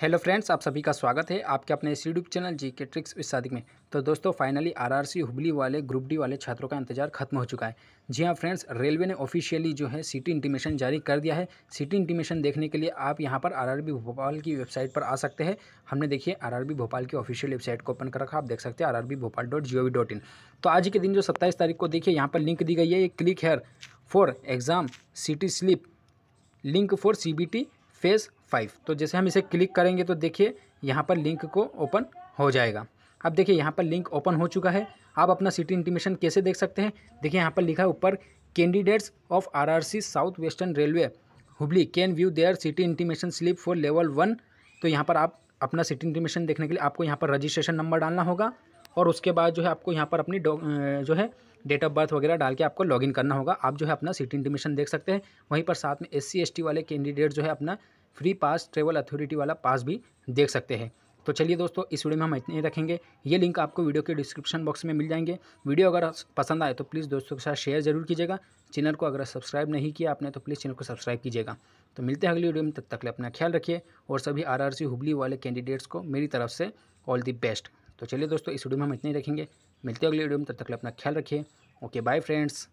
hello friends आप सभी का स्वागत है आपके अपने इस यूट्यूब चैनल जी के ट्रिक्स इस शादी में तो दोस्तों फाइनली आरआरसी हुबली वाले ग्रुप डी वाले छात्रों का इंतजार खत्म हो चुका है जी हाँ फ्रेंड्स रेलवे ने ऑफिशियली जो है सीटी इंटीमेशन जारी कर दिया है सीटी इंटीमेशन देखने के लिए आप यहाँ पर आर भोपाल की वेबसाइट पर आ सकते हैं हमने देखिए आर भोपाल की ऑफिशियल वेबसाइट को ओपन कर रखा आप देख सकते हैं R Bhopal dot G O V dot in तो आज के दिन जो सत्ताईस तारीख को देखिए यहाँ पर लिंक दी गई है ये click here for exam city slip link for C B T phase five तो जैसे हम इसे क्लिक करेंगे तो देखिए यहाँ पर लिंक को ओपन हो जाएगा अब देखिए यहाँ पर लिंक ओपन हो चुका है आप अपना सिटी इंटीमेशन कैसे देख सकते हैं देखिए यहाँ पर लिखा है ऊपर candidates of RRC south western railway Hubli can view their city intimation slip for level one तो यहाँ पर आप अपना सिटी इंटीमेशन देखने के लिए आपको यहाँ पर रजिस्ट्रेशन नंबर डालना होगा और उसके बाद जो है आपको यहाँ पर अपनी जो है डेट ऑफ बर्थ वगैरह डाल के आपको लॉगिन करना होगा आप जो है अपना सिटी इंटीमेशन देख सकते हैं वहीं पर साथ में एस सी वाले कैंडिडेट जो है अपना फ्री पास ट्रेवल अथॉरिटी वाला पास भी देख सकते हैं तो चलिए दोस्तों इस वीडियो में हम इतने रखेंगे ये लिंक आपको वीडियो के डिस्क्रिप्शन बॉक्स में मिल जाएंगे वीडियो अगर पसंद आए तो प्लीज़ दोस्तों के साथ शेयर जरूर कीजिएगा चैनल को अगर सब्सक्राइब नहीं किया आपने तो प्लीज़ चैनल को सब्सक्राइब कीजिएगा तो मिलते हैं अगली वीडियो में तब तक, ले अपना ख्याल रखिए और सभी आर हुबली वाले कैंडिडेट्स को मेरी तरफ से ऑल दी बेस्ट तो चलिए दोस्तों इस वीडियो में हम इतने ही रखेंगे मिलते हैं अगले वीडियो में तब तक अपना ख्याल रखिए ओके बाय फ्रेंड्स